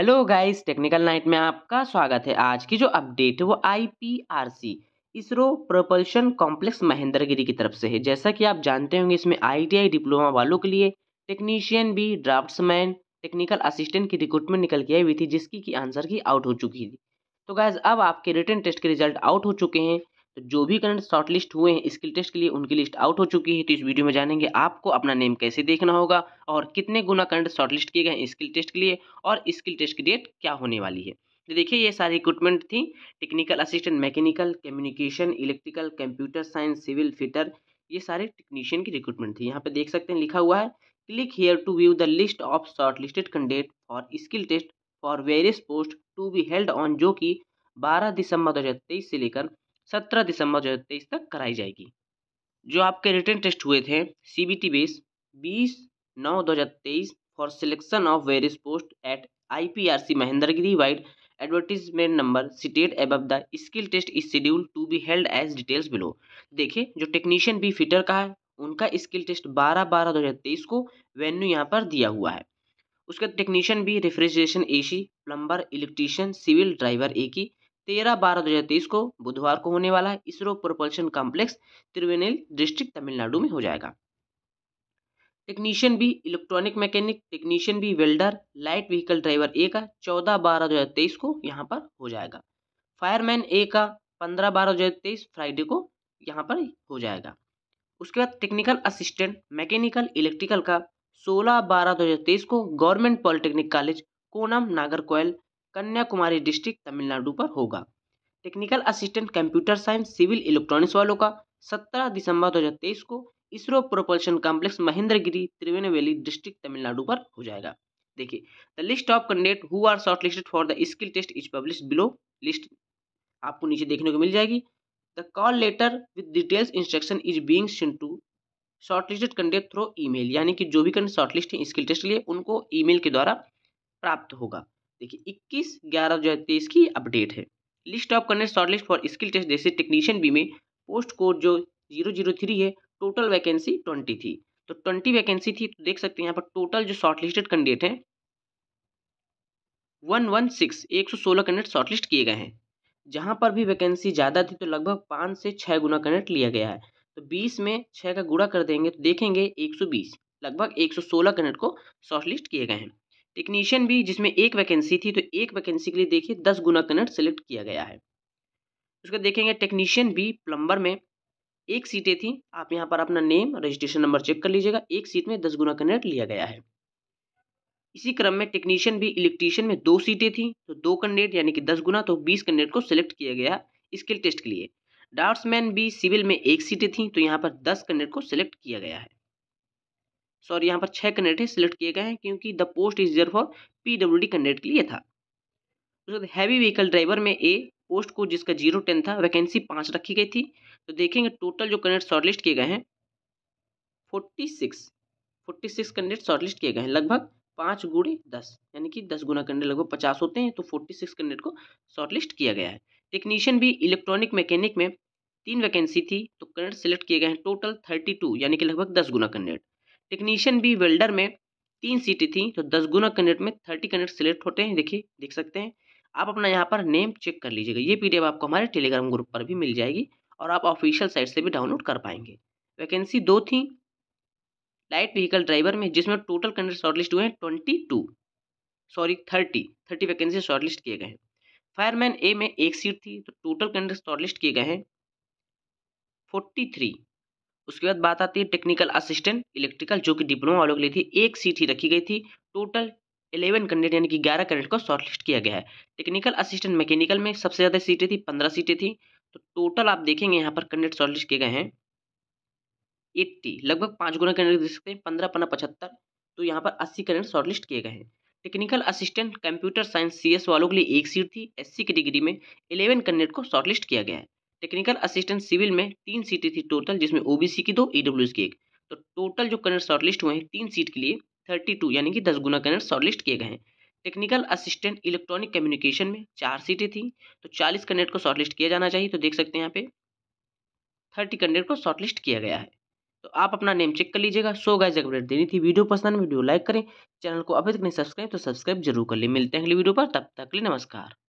hello guys technical night में आपका स्वागत है आज की जो अपडेट है वो IPRC ISRO propulsion complex Mahendragiri की तरफ से है जैसा कि आप जानते होंगे इसमें आईटीआई डिप्लोमा वालों के लिए टेक्नीशियन भी ड्राफ्ट्समैन टेक्निकल असिस्टेंट की रिक्रूटमेंट निकल के आई हुई थी जिसकी की आंसर की आउट हो चुकी थी तो गाइज़ अब आपके रिटर्न टेस्ट के रिजल्ट आउट हो चुके हैं तो जो भी करंट शॉर्टलिस्ट हुए हैं स्किल टेस्ट के लिए उनकी लिस्ट आउट हो चुकी है तो इस वीडियो में जानेंगे आपको अपना नेम कैसे देखना होगा और कितने गुना करंट शॉर्टलिस्ट किए गए हैं स्किल टेस्ट के लिए और स्किल टेस्ट की डेट क्या होने वाली है तो देखिए ये सारी रिक्रूटमेंट थी technical assistant mechanical communication electrical computer science civil fitter ये सारे टेक्नीशियन की रिक्रूटमेंट थी यहाँ पे देख सकते हैं लिखा हुआ है click here to view the list of short listed candidate for skill test for various post to be held on जो कि बारह दिसंबर दो से लेकर सत्रह दिसंबर दो हज़ार तेईस तक कराई जाएगी जो आपके रिटर्न टेस्ट हुए थे सी बी टी बेस बीस नौ दो हज़ार तेईस for selection of various post at I P R C Mahendragiri vide advertisement number cited above the skill test is schedule to be held as details below देखिए जो technician B fitter का है उनका skill test बारह बारह दो हज़ार तेईस को वेन्यू यहाँ पर दिया हुआ है उसके टेक्नीशियन भी refrigeration A C plumber electrician civil driver A की तेरह बारह दो को बुधवार को होने वाला है ISRO propulsion complex Tirunelveli district Tamil Nadu में हो जाएगा टेक्नीशियन भी इलेक्ट्रॉनिक मैकेनिक टेक्नीशियन भी welder light vehicle driver A का चौदह बारह दो को यहाँ पर हो जाएगा फायरमैन ए का पंद्रह बारह दो फ्राइडे को यहाँ पर हो जाएगा उसके बाद टेक्निकल असिस्टेंट मैकेनिकल इलेक्ट्रिकल का सोलह बारह दो को government polytechnic college Konam Nagercoil Kanyakumari district Tamil Nadu पर होगा technical assistant computer science civil electronics वालों का 17 दिसंबर 2023 को ISRO propulsion complex Mahendragiri Tirunelveli district Tamil Nadu पर हो जाएगा देखिए the list of candidate who are short listed for the skill test is publish below list आपको नीचे देखने को मिल जाएगी the call letter with details instruction is being sent to listed candidate through email यानी कि जो भी कैंडिडेट शॉर्टलिस्ट है स्किल टेस्ट के लिए उनको ईमेल के द्वारा प्राप्त होगा देखिए इक्कीस ग्यारह दो तेईस की अपडेट है list of connect short list for skill test जैसे टेक्नीशियन बी में पोस्ट कोड जो जीरो जीरो थ्री है टोटल वैकेंसी ट्वेंटी थी तो ट्वेंटी वैकेंसी थी तो देख सकते हैं यहाँ पर टोटल जो शॉर्ट लिस्टेड कैंडिडेट हैं वन वन सिक्स एक सौ सोलह कैंडिडेट शॉर्टलिस्ट किए गए हैं जहाँ पर भी वैकेंसी ज़्यादा थी तो लगभग पाँच से छः गुना कैंडिडेट लिया गया है तो बीस में छः का गुड़ा कर देंगे तो देखेंगे एक सौ बीस लगभग एक सौ सोलह कैंडिडेट को शॉर्टलिस्ट किए गए हैं टेक्नीशियन भी जिसमें एक वैकेंसी थी तो एक वैकेंसी के लिए देखिए दस गुना कनेक्ट सेलेक्ट किया गया है उसके देखेंगे टेक्नीशियन भी प्लम्बर में एक सीटें थी आप यहाँ पर अपना नेम रजिस्ट्रेशन नंबर चेक कर लीजिएगा एक सीट में दस गुना कनेक्ट लिया गया है इसी क्रम में टेक्नीशियन भी इलेक्ट्रीशियन में दो सीटें थी तो दो कैंडिडेट यानी कि दस गुना तो बीस कैंडिडेट को सिलेक्ट किया गया स्किल टेस्ट के लिए डार्ट्समैन भी सिविल में एक सीटें थी तो यहाँ पर दस कैंडिडेट को सिलेक्ट किया गया है सॉरी यहाँ पर छः कैंडिडेट सिलेक्ट किए गए हैं क्योंकि the post is reserve for P W D candidate के लिए था उसके बाद हैवी व्हीकल ड्राइवर में ए पोस्ट को जिसका जीरो टेन था वैकेंसी पाँच रखी गई थी तो देखेंगे टोटल जो कैंडिडेट शॉर्टलिस्ट किए गए हैं forty six forty six candidate shortlist किए गए हैं लगभग पाँच गुड़े दस यानी कि दस गुना कैंडिडेट लगभग पचास होते हैं तो फोर्टी सिक्स कैंडिडेट को शॉर्टलिस्ट किया गया है टेक्नीशियन भी इलेक्ट्रॉनिक मैकेनिक में तीन वैकेंसी थी तो कैंडिडेट सेलेक्ट किए गए हैं टोटल थर्टी टू यानी कि लगभग दस गुना कैंडिडेट टेक्नीशियन बी वेल्डर में तीन सीटें थी तो दस गुना कैंडिडेट में थर्टी कैंडिडेट सिलेक्ट होते हैं देखिए देख सकते हैं आप अपना यहाँ पर नेम चेक कर लीजिएगा ये पीडीएफ आपको हमारे टेलीग्राम ग्रुप पर भी मिल जाएगी और आप ऑफिशियल साइट से भी डाउनलोड कर पाएंगे वैकेंसी दो थी लाइट व्हीकल ड्राइवर में जिसमें टोटल कैंडिडेट शॉर्टलिस्ट हुए हैं twenty two sorry thirty thirty vacancy shortlist किए गए हैं फायरमैन ए में एक सीट थी तो टोटल कैंडिडेट शॉर्टलिस्ट किए गए हैं फोर्टी थ्री उसके बाद बात आती है टेक्निकल असिस्टेंट इलेक्ट्रिकल जो कि डिप्लोमा वालों के लिए थी एक सीट ही रखी गई थी टोटल इलेवन कैंडिडेट यानी कि ग्यारह कैंडिडेट को शॉर्टलिस्ट किया गया है टेक्निकल असिस्टेंट मैकेनिकल में सबसे ज़्यादा सीटें थी पंद्रह सीटें थी तो टोटल आप देखेंगे यहाँ पर कैंडिडेट शॉर्टलिस्ट किए गए हैं एट्टी लगभग पाँच गुना कैंडिडेट देख सकते हैं पंद्रह पन्ना पचहत्तर तो यहाँ पर अस्सी कैंडिडेट शॉर्टलिस्ट किए गए हैं technical assistant computer science CS वालों के लिए एक सीट थी एससी की डिग्री में इलेवन कैंडिडेट को शॉर्टलिस्ट किया गया है टेक्निकल असिस्टेंट सिविल में तीन सीटें थी टोटल जिसमें ओबीसी की दो ई e की एक तो टोटल जो कैंडिडेट शॉर्टलिस्ट हुए हैं तीन सीट के लिए थर्टी टू यानी कि दस गुना कनेट शॉर्टलिस्ट किए गए हैं टेक्निकल असिस्टेंट इलेक्ट्रॉनिक कम्युनिकेशन में चार सीटें थी तो चालीस कैंडिडेट को शॉर्टलिस्ट किया जाना चाहिए तो देख सकते हैं यहाँ पे थर्टी कैंडिडेट को शॉर्टलिस्ट किया गया है तो आप अपना नेम चेक कर लीजिएगा सो गाइज अपडेट देनी थी वीडियो पसंद वीडियो लाइक करें चैनल को अभी तक नहीं सब्सक्राइब तो सब्सक्राइब जरूर कर ले मिलते हैं अगली वीडियो पर तब तक के लिए नमस्कार